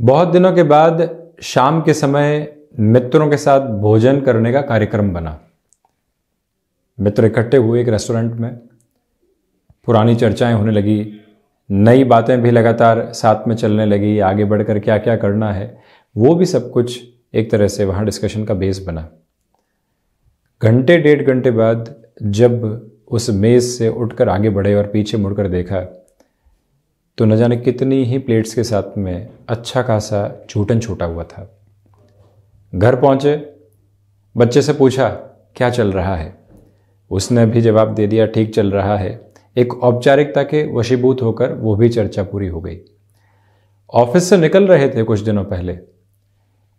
बहुत दिनों के बाद शाम के समय मित्रों के साथ भोजन करने का कार्यक्रम बना मित्र इकट्ठे हुए एक रेस्टोरेंट में पुरानी चर्चाएं होने लगी नई बातें भी लगातार साथ में चलने लगी आगे बढ़कर क्या क्या करना है वो भी सब कुछ एक तरह से वहाँ डिस्कशन का बेस बना घंटे डेढ़ घंटे बाद जब उस मेज़ से उठकर आगे बढ़े और पीछे मुड़कर देखा तो न जाने कितनी ही प्लेट्स के साथ में अच्छा खासा झूठन छूटा हुआ था घर पहुंचे बच्चे से पूछा क्या चल रहा है उसने भी जवाब दे दिया ठीक चल रहा है एक औपचारिकता के वशीभूत होकर वो भी चर्चा पूरी हो गई ऑफिस से निकल रहे थे कुछ दिनों पहले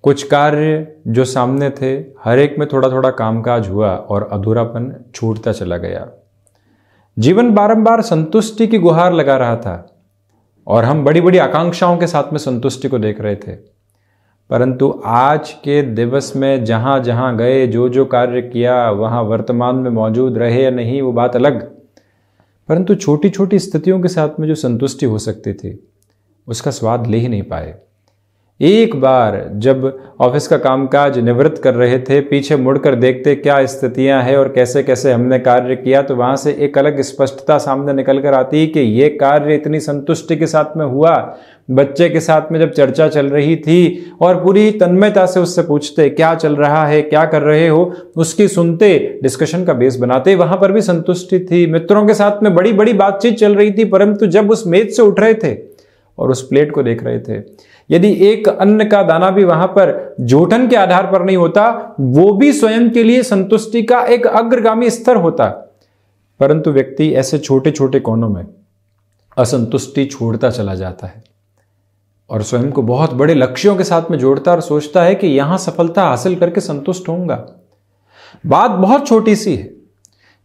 कुछ कार्य जो सामने थे हर एक में थोड़ा थोड़ा कामकाज हुआ और अधूरापन छूटता चला गया जीवन बारंबार संतुष्टि की गुहार लगा रहा था और हम बड़ी बड़ी आकांक्षाओं के साथ में संतुष्टि को देख रहे थे परंतु आज के दिवस में जहाँ जहाँ गए जो जो कार्य किया वहाँ वर्तमान में मौजूद रहे या नहीं वो बात अलग परंतु छोटी छोटी स्थितियों के साथ में जो संतुष्टि हो सकती थी उसका स्वाद ले ही नहीं पाए एक बार जब ऑफिस का कामकाज निवृत्त कर रहे थे पीछे मुड़कर देखते क्या स्थितियां हैं और कैसे कैसे हमने कार्य किया तो वहां से एक अलग स्पष्टता सामने निकल कर आती है कि ये कार्य इतनी संतुष्टि के साथ में हुआ बच्चे के साथ में जब चर्चा चल रही थी और पूरी तन्मयता से उससे पूछते क्या चल रहा है क्या कर रहे हो उसकी सुनते डिस्कशन का बेस बनाते वहां पर भी संतुष्टि थी मित्रों के साथ में बड़ी बड़ी बातचीत चल रही थी परंतु जब उस मेज से उठ रहे थे और उस प्लेट को देख रहे थे यदि एक अन्न का दाना भी वहां पर जोठन के आधार पर नहीं होता वो भी स्वयं के लिए संतुष्टि का एक अग्रगामी स्तर होता परंतु व्यक्ति ऐसे छोटे छोटे कोनों में असंतुष्टि छोड़ता चला जाता है और स्वयं को बहुत बड़े लक्ष्यों के साथ में जोड़ता और सोचता है कि यहां सफलता हासिल करके संतुष्ट होऊंगा बात बहुत छोटी सी है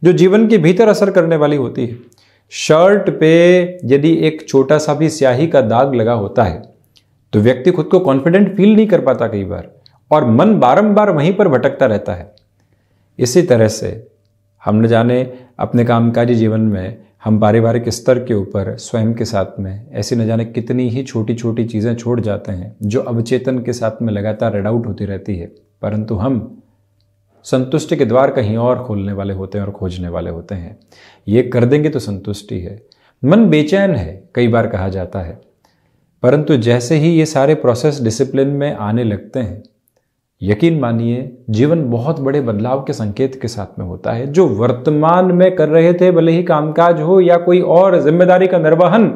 जो जीवन के भीतर असर करने वाली होती है शर्ट पे यदि एक छोटा सा भी स्याही का दाग लगा होता है तो व्यक्ति खुद को कॉन्फिडेंट फील नहीं कर पाता कई बार और मन बारंबार वहीं पर भटकता रहता है इसी तरह से हम न जाने अपने कामकाजी जीवन में हम पारिवारिक स्तर के ऊपर स्वयं के साथ में ऐसी न जाने कितनी ही छोटी छोटी चीज़ें छोड़ जाते हैं जो अवचेतन के साथ में लगातार रेड आउट होती रहती है परंतु हम संतुष्टि के द्वार कहीं और खोलने वाले होते हैं और खोजने वाले होते हैं ये कर देंगे तो संतुष्टि है मन बेचैन है कई बार कहा जाता है परंतु जैसे ही ये सारे प्रोसेस डिसिप्लिन में आने लगते हैं यकीन मानिए जीवन बहुत बड़े बदलाव के संकेत के साथ में होता है जो वर्तमान में कर रहे थे भले ही कामकाज हो या कोई और जिम्मेदारी का निर्वहन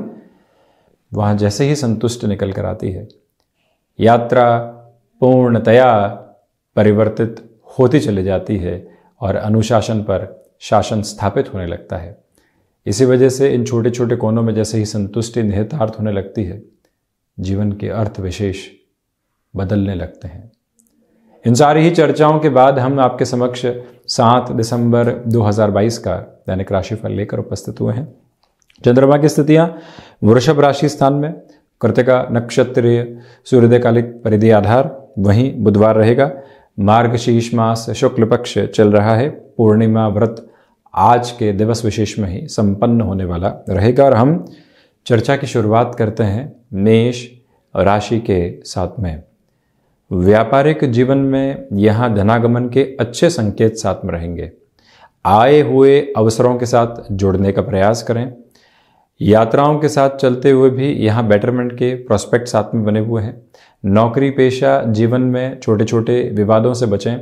वहां जैसे ही संतुष्ट निकल कर आती है यात्रा पूर्णतया परिवर्तित होती चली जाती है और अनुशासन पर शासन स्थापित होने लगता है इसी वजह से इन छोटे छोटे कोनों में जैसे ही संतुष्टि निहितार्थ होने लगती है जीवन के अर्थ विशेष बदलने लगते हैं इन सारी ही चर्चाओं के बाद हम आपके समक्ष सात दिसंबर 2022 का दैनिक राशिफल लेकर उपस्थित हुए हैं चंद्रमा की स्थितियां वृषभ राशि स्थान में कृतिका नक्षत्रीय सूर्योदयकालिक परिधि आधार वहीं बुधवार रहेगा मार्गशीर्ष मास शुक्ल पक्ष चल रहा है पूर्णिमा व्रत आज के दिवस विशेष में ही संपन्न होने वाला रहेगा और हम चर्चा की शुरुआत करते हैं मेष राशि के साथ में व्यापारिक जीवन में यहाँ धनागमन के अच्छे संकेत साथ में रहेंगे आए हुए अवसरों के साथ जुड़ने का प्रयास करें यात्राओं के साथ चलते हुए भी यहाँ बेटरमेंट के प्रोस्पेक्ट साथ में बने हुए हैं नौकरी पेशा जीवन में छोटे छोटे विवादों से बचें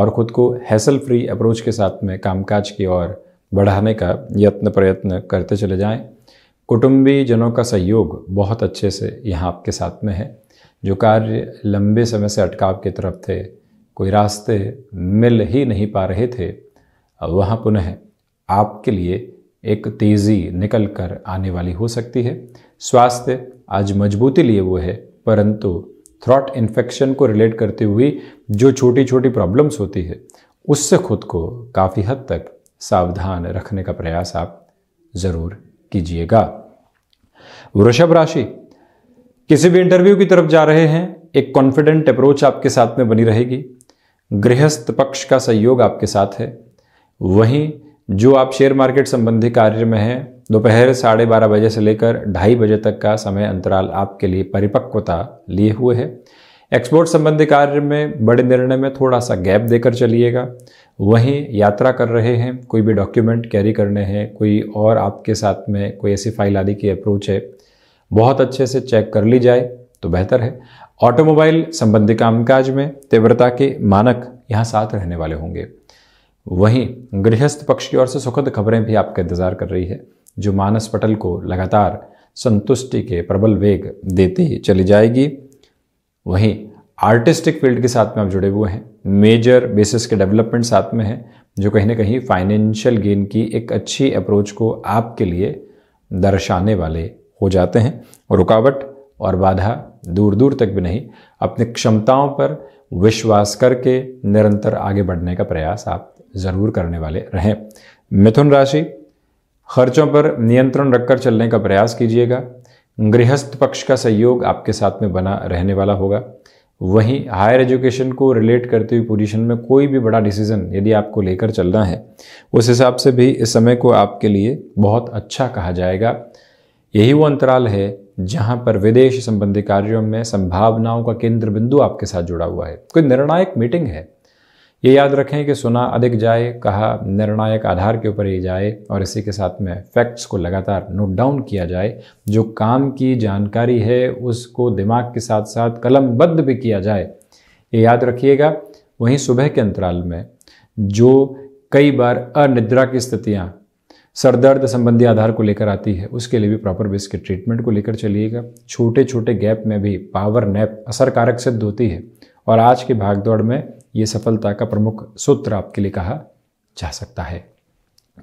और ख़ुद को हैसल फ्री अप्रोच के साथ में कामकाज की ओर बढ़ाने का यत्न प्रयत्न करते चले जाएं कुटुंबी जनों का सहयोग बहुत अच्छे से यहाँ आपके साथ में है जो कार्य लंबे समय से अटकाव की तरफ थे कोई रास्ते मिल ही नहीं पा रहे थे वहाँ पुनः आपके लिए एक तेज़ी निकल कर आने वाली हो सकती है स्वास्थ्य आज मजबूती लिए वो है परंतु थ्रॉट इन्फेक्शन को रिलेट करते हुए जो छोटी छोटी प्रॉब्लम्स होती है उससे खुद को काफ़ी हद तक सावधान रखने का प्रयास आप ज़रूर कीजिएगा वृषभ राशि किसी भी इंटरव्यू की तरफ जा रहे हैं एक कॉन्फिडेंट अप्रोच आपके साथ में बनी रहेगी गृहस्थ पक्ष का सहयोग आपके साथ है वहीं जो आप शेयर मार्केट संबंधी कार्य में हैं दोपहर साढ़े बारह बजे से लेकर ढाई बजे तक का समय अंतराल आपके लिए परिपक्वता लिए हुए है एक्सपोर्ट संबंधी कार्य में बड़े निर्णय में थोड़ा सा गैप देकर चलिएगा वहीं यात्रा कर रहे हैं कोई भी डॉक्यूमेंट कैरी करने हैं कोई और आपके साथ में कोई ऐसी फाइल आदि की अप्रोच है बहुत अच्छे से चेक कर ली जाए तो बेहतर है ऑटोमोबाइल संबंधी कामकाज में तीव्रता के मानक यहाँ साथ रहने वाले होंगे वहीं गृहस्थ पक्ष की ओर से सुखद खबरें भी आपका इंतजार कर रही है जो मानस पटल को लगातार संतुष्टि के प्रबल वेग देती ही चली जाएगी वहीं आर्टिस्टिक फील्ड के साथ में आप जुड़े हुए हैं मेजर बेसिस के डेवलपमेंट साथ में है जो कहीं ना कहीं फाइनेंशियल गेन की एक अच्छी अप्रोच को आपके लिए दर्शाने वाले हो जाते हैं और रुकावट और बाधा दूर दूर तक भी नहीं अपनी क्षमताओं पर विश्वास करके निरंतर आगे बढ़ने का प्रयास आप ज़रूर करने वाले रहें मिथुन राशि खर्चों पर नियंत्रण रखकर चलने का प्रयास कीजिएगा गृहस्थ पक्ष का सहयोग आपके साथ में बना रहने वाला होगा वहीं हायर एजुकेशन को रिलेट करते हुए पोजीशन में कोई भी बड़ा डिसीजन यदि आपको लेकर चलना है उस हिसाब से भी इस समय को आपके लिए बहुत अच्छा कहा जाएगा यही वो अंतराल है जहां पर विदेश संबंधी कार्यों में संभावनाओं का केंद्र बिंदु आपके साथ जुड़ा हुआ है कोई निर्णायक मीटिंग है ये याद रखें कि सुना अधिक जाए कहा निर्णायक आधार के ऊपर ही जाए और इसी के साथ में फैक्ट्स को लगातार नोट डाउन किया जाए जो काम की जानकारी है उसको दिमाग के साथ साथ कलमबद्ध भी किया जाए ये याद रखिएगा वहीं सुबह के अंतराल में जो कई बार अनिद्रा की स्थितियाँ सरदर्द संबंधी आधार को लेकर आती है उसके लिए भी प्रॉपर बेस के ट्रीटमेंट को लेकर चलिएगा छोटे छोटे गैप में भी पावर नैप असरकारक सिद्ध होती है और आज के भागदौड़ में ये सफलता का प्रमुख सूत्र आपके लिए कहा जा सकता है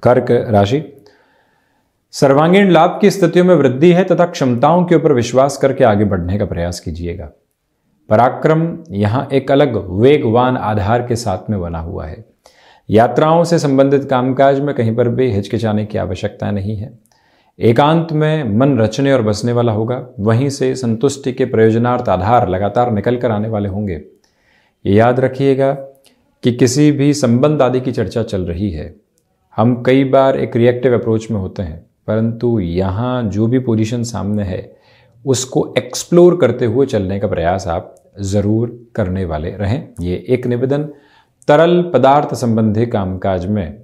कर्क राशि सर्वांगीण लाभ की स्थितियों में वृद्धि है तथा क्षमताओं के ऊपर विश्वास करके आगे बढ़ने का प्रयास कीजिएगा पराक्रम यहां एक अलग वेगवान आधार के साथ में बना हुआ है यात्राओं से संबंधित कामकाज में कहीं पर भी हिचकिचाने की आवश्यकता नहीं है एकांत में मन रचने और बसने वाला होगा वहीं से संतुष्टि के प्रयोजनार्थ आधार लगातार निकल कर आने वाले होंगे याद रखिएगा कि किसी भी संबंध आदि की चर्चा चल रही है हम कई बार एक रिएक्टिव अप्रोच में होते हैं परंतु यहाँ जो भी पोजीशन सामने है उसको एक्सप्लोर करते हुए चलने का प्रयास आप ज़रूर करने वाले रहें ये एक निवेदन तरल पदार्थ संबंधी कामकाज में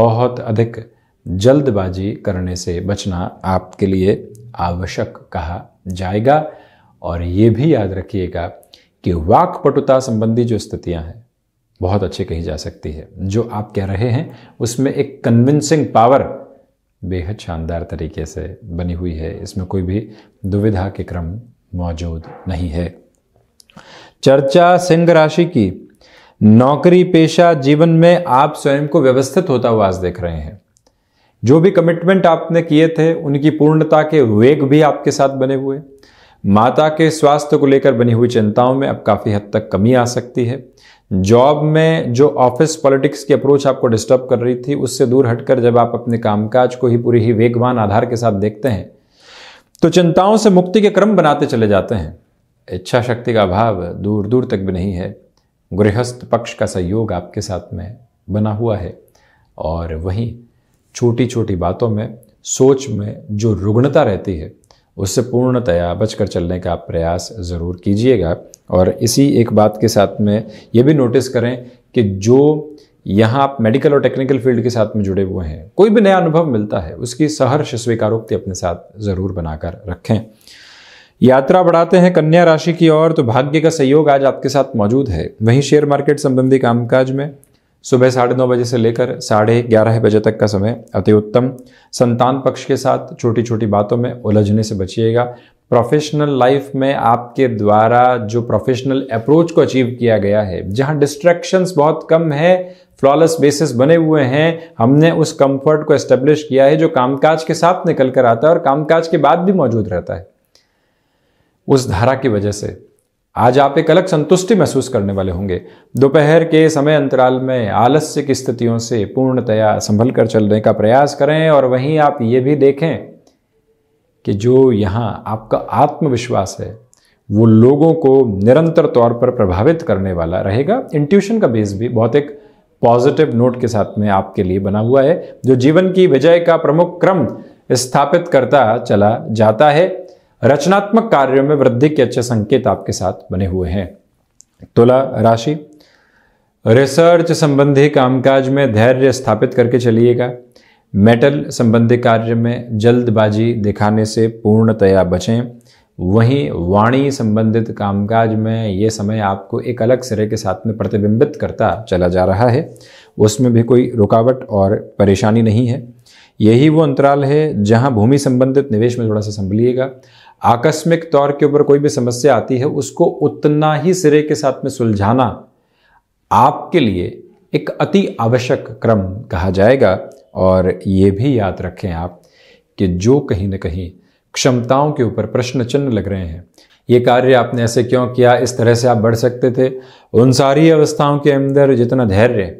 बहुत अधिक जल्दबाजी करने से बचना आपके लिए आवश्यक कहा जाएगा और ये भी याद रखिएगा कि वाक्पटुता संबंधी जो स्थितियां हैं बहुत अच्छी कही जा सकती है जो आप कह रहे हैं उसमें एक कन्विंसिंग पावर बेहद शानदार तरीके से बनी हुई है इसमें कोई भी दुविधा के क्रम मौजूद नहीं है चर्चा सिंह राशि की नौकरी पेशा जीवन में आप स्वयं को व्यवस्थित होता हुआ आज देख रहे हैं जो भी कमिटमेंट आपने किए थे उनकी पूर्णता के वेग भी आपके साथ बने हुए माता के स्वास्थ्य को लेकर बनी हुई चिंताओं में अब काफ़ी हद तक कमी आ सकती है जॉब में जो ऑफिस पॉलिटिक्स की अप्रोच आपको डिस्टर्ब कर रही थी उससे दूर हटकर जब आप अपने कामकाज को ही पूरी ही वेगवान आधार के साथ देखते हैं तो चिंताओं से मुक्ति के क्रम बनाते चले जाते हैं इच्छा शक्ति का अभाव दूर दूर तक भी नहीं है गृहस्थ पक्ष का सहयोग आपके साथ में बना हुआ है और वहीं छोटी छोटी बातों में सोच में जो रुग्णता रहती है उससे पूर्णतया बचकर चलने का आप प्रयास ज़रूर कीजिएगा और इसी एक बात के साथ में ये भी नोटिस करें कि जो यहाँ आप मेडिकल और टेक्निकल फील्ड के साथ में जुड़े हुए हैं कोई भी नया अनुभव मिलता है उसकी सहर्ष स्वीकारोक्ति अपने साथ ज़रूर बनाकर रखें यात्रा बढ़ाते हैं कन्या राशि की ओर तो भाग्य का सहयोग आज आपके साथ मौजूद है वहीं शेयर मार्केट संबंधी कामकाज में सुबह साढ़े नौ बजे से लेकर साढ़े ग्यारह बजे तक का समय अति उत्तम संतान पक्ष के साथ छोटी छोटी बातों में उलझने से बचिएगा प्रोफेशनल लाइफ में आपके द्वारा जो प्रोफेशनल अप्रोच को अचीव किया गया है जहां डिस्ट्रैक्शंस बहुत कम है फ्लॉलेस बेसिस बने हुए हैं हमने उस कंफर्ट को एस्टेब्लिश किया है जो कामकाज के साथ निकल कर आता है और कामकाज के बाद भी मौजूद रहता है उस धारा की वजह से आज आप एक अलग संतुष्टि महसूस करने वाले होंगे दोपहर के समय अंतराल में आलस्य की स्थितियों से पूर्णतया संभल कर चलने का प्रयास करें और वहीं आप ये भी देखें कि जो यहाँ आपका आत्मविश्वास है वो लोगों को निरंतर तौर पर प्रभावित करने वाला रहेगा इंट्यूशन का बेस भी बहुत एक पॉजिटिव नोट के साथ में आपके लिए बना हुआ है जो जीवन की विजय का प्रमुख क्रम स्थापित करता चला जाता है रचनात्मक कार्यों में वृद्धि के अच्छे संकेत आपके साथ बने हुए हैं तुला राशि रिसर्च संबंधी कामकाज में धैर्य स्थापित करके चलिएगा मेटल संबंधी कार्य में जल्दबाजी दिखाने से पूर्णतया बचें वहीं वाणी संबंधित कामकाज में ये समय आपको एक अलग सिरे के साथ में प्रतिबिंबित करता चला जा रहा है उसमें भी कोई रुकावट और परेशानी नहीं है यही वो अंतराल है जहां भूमि संबंधित निवेश में थोड़ा सा संभलिएगा आकस्मिक तौर के ऊपर कोई भी समस्या आती है उसको उतना ही सिरे के साथ में सुलझाना आपके लिए एक अति आवश्यक क्रम कहा जाएगा और ये भी याद रखें आप कि जो कहीं ना कहीं क्षमताओं के ऊपर प्रश्न चिन्ह लग रहे हैं ये कार्य आपने ऐसे क्यों किया इस तरह से आप बढ़ सकते थे उन सारी अवस्थाओं के अंदर जितना धैर्य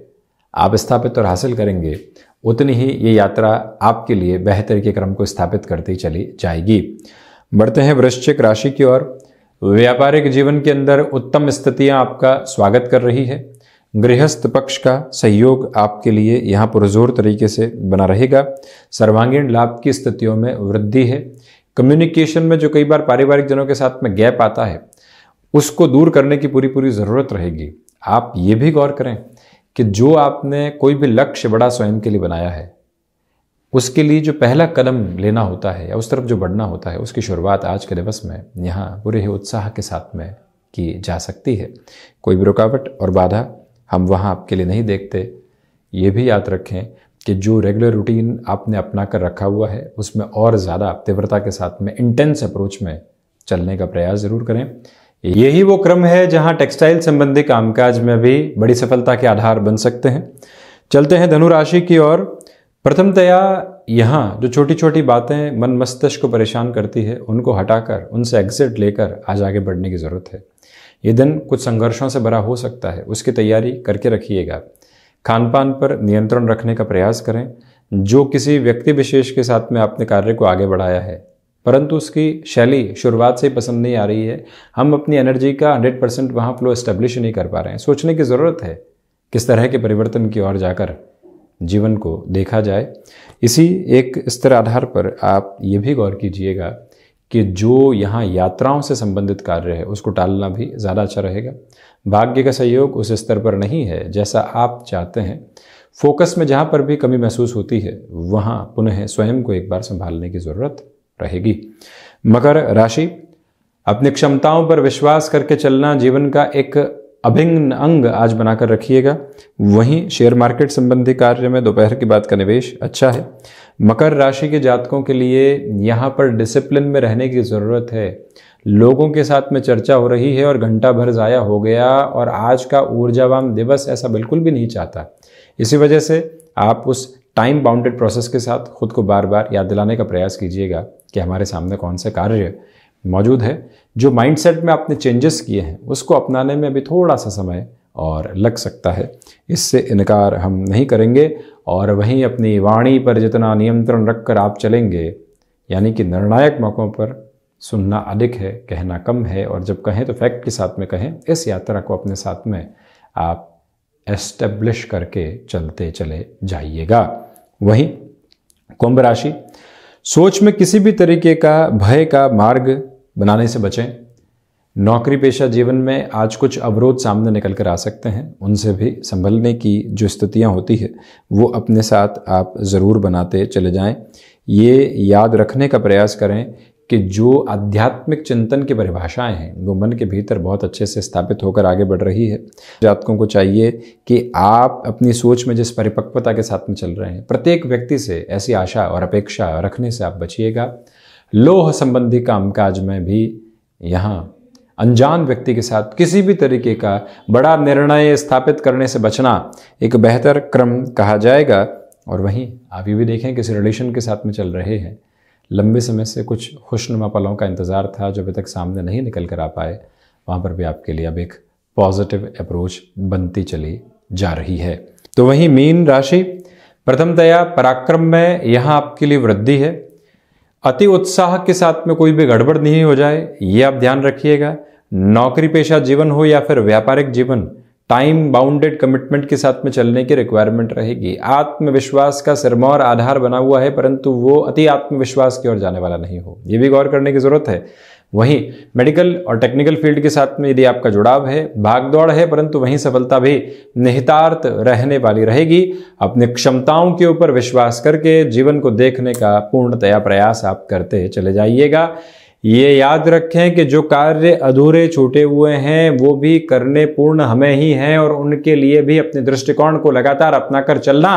आप स्थापित और हासिल करेंगे उतनी ही ये यात्रा आपके लिए बेहतर के क्रम को स्थापित करती चली जाएगी बढ़ते हैं वृश्चिक राशि की ओर व्यापारिक जीवन के अंदर उत्तम स्थितियां आपका स्वागत कर रही है गृहस्थ पक्ष का सहयोग आपके लिए यहाँ पुरजोर तरीके से बना रहेगा सर्वांगीण लाभ की स्थितियों में वृद्धि है कम्युनिकेशन में जो कई बार पारिवारिक जनों के साथ में गैप आता है उसको दूर करने की पूरी पूरी ज़रूरत रहेगी आप ये भी गौर करें कि जो आपने कोई भी लक्ष्य बड़ा स्वयं के लिए बनाया है उसके लिए जो पहला कदम लेना होता है या उस तरफ जो बढ़ना होता है उसकी शुरुआत आज के दिवस में यहाँ पूरे ही उत्साह के साथ में की जा सकती है कोई भी रुकावट और बाधा हम वहाँ आपके लिए नहीं देखते ये भी याद रखें कि जो रेगुलर रूटीन आपने अपना कर रखा हुआ है उसमें और ज़्यादा तीव्रता के साथ में इंटेंस अप्रोच में चलने का प्रयास ज़रूर करें यही वो क्रम है जहाँ टेक्सटाइल संबंधी कामकाज में भी बड़ी सफलता के आधार बन सकते हैं चलते हैं धनु राशि की ओर प्रथमतया यहाँ जो छोटी छोटी बातें मन मस्तिष्क को परेशान करती है उनको हटाकर उनसे एग्जिट लेकर आज आगे बढ़ने की ज़रूरत है ये दिन कुछ संघर्षों से भरा हो सकता है उसकी तैयारी करके रखिएगा खान पान पर नियंत्रण रखने का प्रयास करें जो किसी व्यक्ति विशेष के साथ में आपने कार्य को आगे बढ़ाया है परंतु उसकी शैली शुरुआत से ही पसंद नहीं आ रही है हम अपनी एनर्जी का 100 परसेंट वहाँ फ्लो एस्टेब्लिश नहीं कर पा रहे हैं सोचने की ज़रूरत है किस तरह के परिवर्तन की ओर जाकर जीवन को देखा जाए इसी एक स्तर आधार पर आप ये भी गौर कीजिएगा कि जो यहाँ यात्राओं से संबंधित कार्य है उसको टालना भी ज़्यादा अच्छा रहेगा भाग्य का सहयोग उस स्तर पर नहीं है जैसा आप चाहते हैं फोकस में जहाँ पर भी कमी महसूस होती है वहाँ पुनः स्वयं को एक बार संभालने की ज़रूरत रहेगी मकर राशि अपनी क्षमताओं पर विश्वास करके चलना जीवन का एक अभिन्न अंग आज बनाकर रखिएगा वहीं शेयर मार्केट संबंधी कार्य में दोपहर की बात का निवेश अच्छा है मकर राशि के जातकों के लिए यहाँ पर डिसिप्लिन में रहने की ज़रूरत है लोगों के साथ में चर्चा हो रही है और घंटा भर ज़ाया हो गया और आज का ऊर्जावान दिवस ऐसा बिल्कुल भी नहीं चाहता इसी वजह से आप उस टाइम बाउंडेड प्रोसेस के साथ खुद को बार बार याद दिलाने का प्रयास कीजिएगा कि हमारे सामने कौन से कार्य मौजूद है जो माइंडसेट में आपने चेंजेस किए हैं उसको अपनाने में अभी थोड़ा सा समय और लग सकता है इससे इनकार हम नहीं करेंगे और वहीं अपनी वाणी पर जितना नियंत्रण रखकर आप चलेंगे यानी कि निर्णायक मौक़ों पर सुनना अधिक है कहना कम है और जब कहें तो फैक्ट के साथ में कहें इस यात्रा को अपने साथ में आप एस्टेब्लिश करके चलते चले जाइएगा वहीं कुंभ राशि सोच में किसी भी तरीके का भय का मार्ग बनाने से बचें नौकरी पेशा जीवन में आज कुछ अवरोध सामने निकल कर आ सकते हैं उनसे भी संभलने की जो स्थितियाँ होती है वो अपने साथ आप ज़रूर बनाते चले जाएं ये याद रखने का प्रयास करें कि जो आध्यात्मिक चिंतन की परिभाषाएं हैं वो मन के भीतर बहुत अच्छे से स्थापित होकर आगे बढ़ रही है जातकों को चाहिए कि आप अपनी सोच में जिस परिपक्वता के साथ में चल रहे हैं प्रत्येक व्यक्ति से ऐसी आशा और अपेक्षा रखने से आप बचिएगा लोह संबंधी कामकाज में भी यहाँ अनजान व्यक्ति के साथ किसी भी तरीके का बड़ा निर्णय स्थापित करने से बचना एक बेहतर क्रम कहा जाएगा और वहीं आप ये भी देखें किसी रिलेशन के साथ में चल रहे हैं लंबे समय से कुछ खुशनुमा पलों का इंतज़ार था जो अभी तक सामने नहीं निकल कर आ पाए वहाँ पर भी आपके लिए अब एक पॉजिटिव अप्रोच बनती चली जा रही है तो वहीं मीन राशि प्रथमतया पराक्रम में यहाँ आपके लिए वृद्धि है अति उत्साह के साथ में कोई भी गड़बड़ नहीं हो जाए ये आप ध्यान रखिएगा नौकरी पेशा जीवन हो या फिर व्यापारिक जीवन टाइम बाउंडेड कमिटमेंट के साथ में चलने की रिक्वायरमेंट रहेगी आत्मविश्वास का सिरमौर आधार बना हुआ है परंतु वो अति आत्मविश्वास की ओर जाने वाला नहीं हो ये भी गौर करने की जरूरत है वहीं मेडिकल और टेक्निकल फील्ड के साथ में यदि आपका जुड़ाव है भागदौड़ है परंतु वहीं सफलता भी निहितार्थ रहने वाली रहेगी अपने क्षमताओं के ऊपर विश्वास करके जीवन को देखने का पूर्णतया प्रयास आप करते चले जाइएगा ये याद रखें कि जो कार्य अधूरे छूटे हुए हैं वो भी करने पूर्ण हमें ही हैं और उनके लिए भी अपने दृष्टिकोण को लगातार अपना कर चलना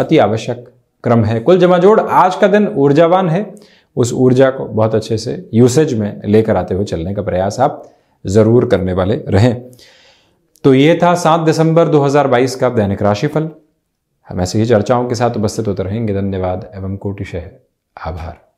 अति आवश्यक क्रम है कुल जमाजोड़ आज का दिन ऊर्जावान है उस ऊर्जा को बहुत अच्छे से यूसेज में लेकर आते हुए चलने का प्रयास आप ज़रूर करने वाले रहें तो ये था सात दिसंबर 2022 का दैनिक राशिफल हम ऐसे ही चर्चाओं के साथ उपस्थित होते रहेंगे धन्यवाद एवं कोटिशह आभार